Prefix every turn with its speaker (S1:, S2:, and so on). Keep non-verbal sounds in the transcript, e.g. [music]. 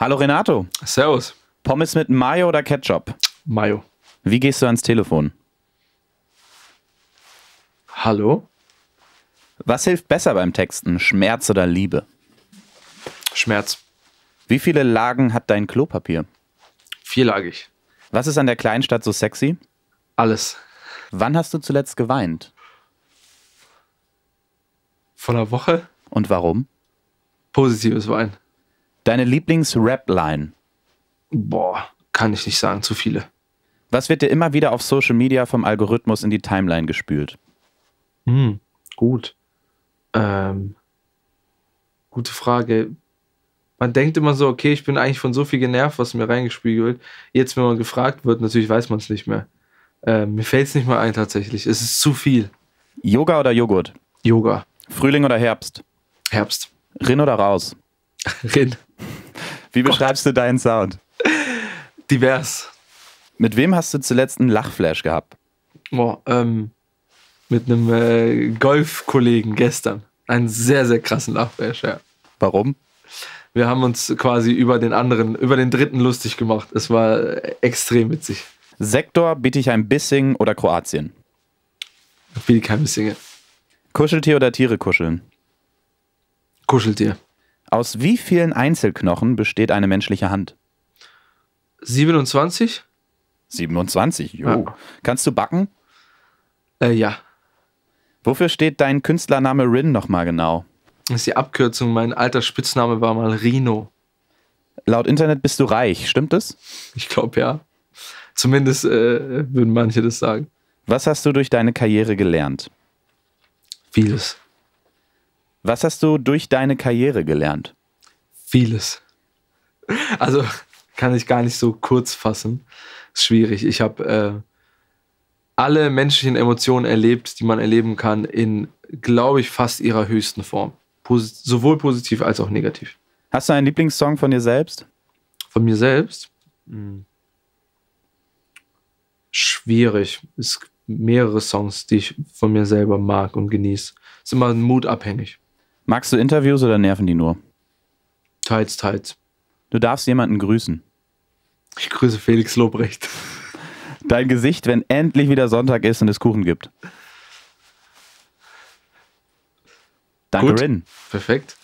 S1: Hallo Renato. Servus. Pommes mit Mayo oder Ketchup? Mayo. Wie gehst du ans Telefon? Hallo? Was hilft besser beim Texten, Schmerz oder Liebe? Schmerz. Wie viele Lagen hat dein Klopapier? Vierlagig. Was ist an der Kleinstadt so sexy? Alles. Wann hast du zuletzt geweint? Vor einer Woche. Und warum? Positives Wein. Deine Lieblings-Rap-Line? Boah, kann ich nicht sagen, zu viele. Was wird dir immer wieder auf Social Media vom Algorithmus in die Timeline gespült?
S2: Hm, gut.
S1: Ähm, gute Frage. Man denkt immer so, okay, ich
S2: bin eigentlich von so viel genervt, was mir reingespiegelt. Jetzt, wenn man gefragt wird, natürlich weiß man es nicht mehr.
S1: Ähm, mir fällt es nicht mehr ein tatsächlich. Es ist zu viel. Yoga oder Joghurt? Yoga. Frühling oder Herbst? Herbst. Rin oder raus? [laughs] Rin. Wie beschreibst Gott. du deinen Sound? Divers. Mit wem hast du zuletzt einen Lachflash gehabt?
S2: Boah, ähm, mit einem äh, Golfkollegen gestern. Einen sehr, sehr krassen Lachflash, ja. Warum? Wir haben uns quasi über den
S1: anderen, über den dritten lustig gemacht. Es war äh, extrem witzig. Sektor, biete ich Bietigheim, Bissing oder Kroatien? biete Ich kein Bissing. Kuscheltier oder Tiere kuscheln? Kuscheltier. Aus wie vielen Einzelknochen besteht eine menschliche Hand? 27? 27, jo. Ja. Kannst du backen? Äh, ja. Wofür steht dein Künstlername Rin nochmal genau? Das ist die Abkürzung. Mein alter Spitzname war mal Rino. Laut Internet bist du reich, stimmt es? Ich glaube ja. Zumindest äh, würden manche das sagen. Was hast du durch deine Karriere gelernt? Vieles. Was hast du durch deine Karriere gelernt? Vieles. Also kann ich gar nicht so kurz fassen. Ist schwierig. Ich habe äh,
S2: alle menschlichen Emotionen erlebt, die man erleben kann, in, glaube ich, fast
S1: ihrer höchsten Form. Posit sowohl positiv als auch negativ. Hast du einen Lieblingssong von dir selbst? Von mir selbst? Hm. Schwierig.
S2: Es gibt mehrere Songs, die ich von mir selber mag und genieße. Ist immer
S1: mutabhängig. Magst du Interviews oder nerven die nur? Teils, teils. Du darfst jemanden grüßen. Ich grüße Felix Lobrecht. Dein Gesicht, wenn endlich wieder Sonntag ist und es Kuchen gibt. Danke, Gut. Rin. Perfekt.